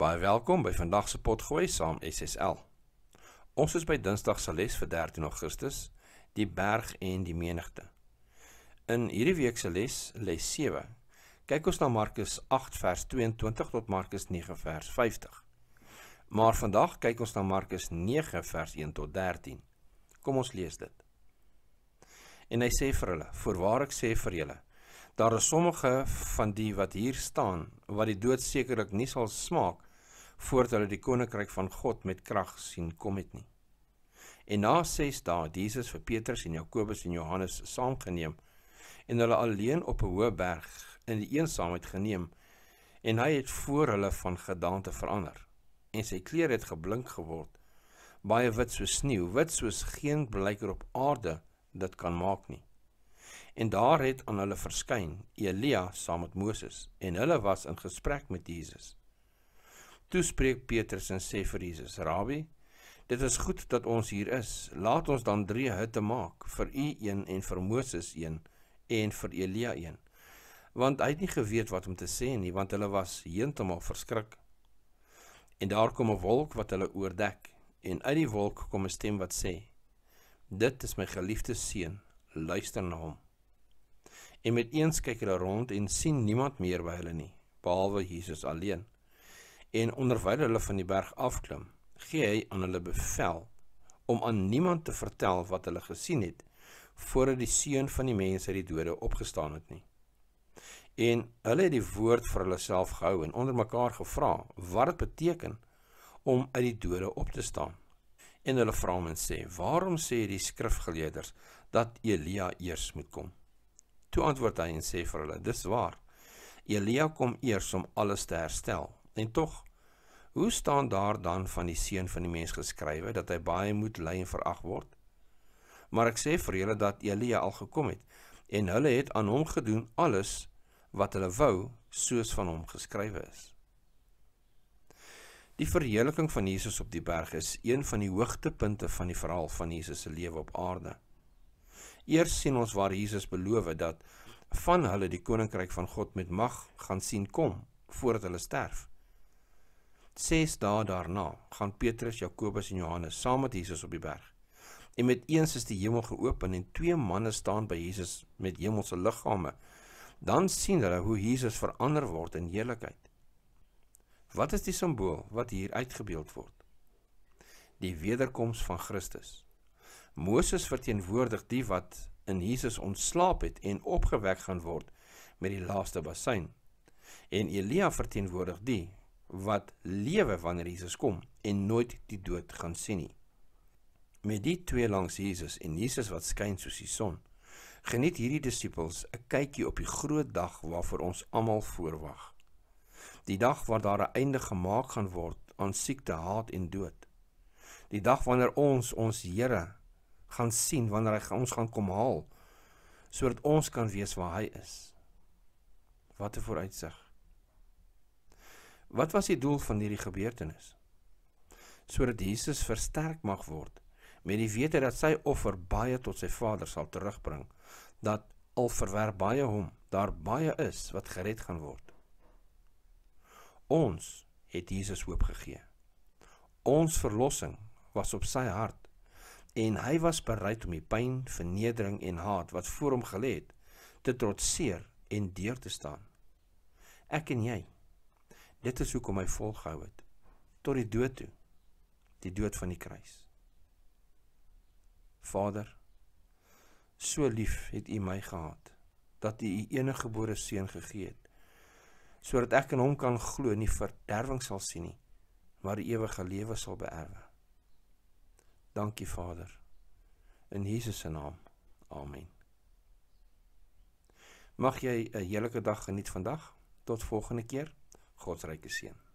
Baie welkom by vandag se potgooi saam SSL. Ons is by Dinsdag se les vir 13 Augustus, die berg en die menigte. In hierdie week se les, les 7, kyk ons na Markus 8 vers 22 tot Markus 9 vers 50. Maar vandag kyk ons na Markus 9 vers 1 tot 13. Kom ons lees dit. En hy sê vir hulle: "Voorwaar ek sê vir julle, daar is sommige van die wat hier staan wat die dood sekerlik nie sal smaak voordat hulle die koninkryk van God met krag sien kom het nie. En na 6 dae het Jesus vir Petrus en Jakobus en Johannes saamgeneem en hulle alleen op 'n hoë berg in die eensaamheid geneem en hy het voor hulle van gedaante verander en sy kleer het geblink geword baie wit soos sneeu wit soos geen blyker op aarde dit kan maak nie en daar het aan hulle verskyn Elia saam met Moses en hulle was in gesprek met Jesus Toe spreek Petrus en sê vir Jesus: "Rabbi, dit is goed dat ons hier is. Laat ons dan drie hutte maak, vir u een en vir Moses een en vir Elia een." Want hy het nie geweet wat om te sê nie, want hulle was heeltemal verskrik. En daar kom 'n wolk wat hulle oordek, en uit die wolk kom 'n stem wat sê: "Dit is my geliefde seun, luister na hom." En met eens kyk hulle rond en sien niemand meer by hulle nie, behalwe Jesus alleen en onderwyl hulle van die berg afklim, gee hy aan hulle bevel om aan niemand te vertel wat hulle gesien het voordat die seun van die mens uit die dode opgestaan het nie. En hulle het die woord vir hulle self gehou en onder mekaar gevra wat dit beteken om uit die dode op te staan. En hulle vra hom en sê: "Waarom sê die skrifgeleerders dat Elia eers moet kom?" Toe antwoord hy en sê vir hulle: "Dis waar. Elia kom eers om alles te herstel, En tog, hoe staan daar dan van die seun van die mens geskrywe dat hy baie moet ly en verag word? Maar ek sê vir julle dat Elia al gekom het en hulle het aan hom gedoen alles wat hulle wou soos van hom geskrywe is. Die verheerliking van Jesus op die berg is een van die hoogtepunte van die verhaal van Jesus se lewe op aarde. Eers sien ons waar Jesus beloof het dat van hulle die koninkryk van God met mag gaan sien kom voordat hulle sterf. 6 dae daarna gaan Petrus, Jakobus en Johannes saam met Jesus op die berg. En met eens is die hemel geopen en twee manne staan by Jesus met hemelse liggame. Dan sien hulle hoe Jesus verander word in heerlikheid. Wat is die simbool wat hier uitgebeeld word? Die wederkoms van Christus. Moses verteenwoordig die wat in Jesus ontslaap het en opgewek gaan word met die laaste basyn. En Elia verteenwoordig die wat lewe wanneer Jesus kom en nooit die dood gaan sien nie. Met die twee langs Jesus en Jesus wat skyn soos die son, geniet hierdie disippels 'n kykie op die groot dag waarvoor ons almal voorwag. Die dag waar daar 'n einde gemaak gaan word aan siekte, haat en dood. Die dag wanneer ons ons Here gaan sien wanneer hy ons gaan kom haal sodat ons kan weet waar hy is. Wat 'n vooruitsig. Wat was die doel van hierdie gebeurtenis? Sodat Jesus versterk mag word met die wete dat sy offer baie tot sy Vader sal terugbring, dat al verwerp baie hom, daar baie is wat gered gaan word. Ons het Jesus hoop gegee. Ons verlossing was op sy hart en hy was bereid om die pyn, vernedering en haat wat voor hom gelê het te trotseer en deur te staan. Ek en jy Dit is hoekom hy volgehou het tot die dood toe. Die dood van die kruis. Vader, so lief het U my gehad dat U U enige gebore seun gegee het sodat ek in hom kan glo en nie verderwing sal sien nie, maar ewige lewe sal beerwe. Dankie Vader. In Jesus se naam. Amen. Mag jy 'n heerlike dag geniet vandag. Tot volgende keer. God se ryke seën.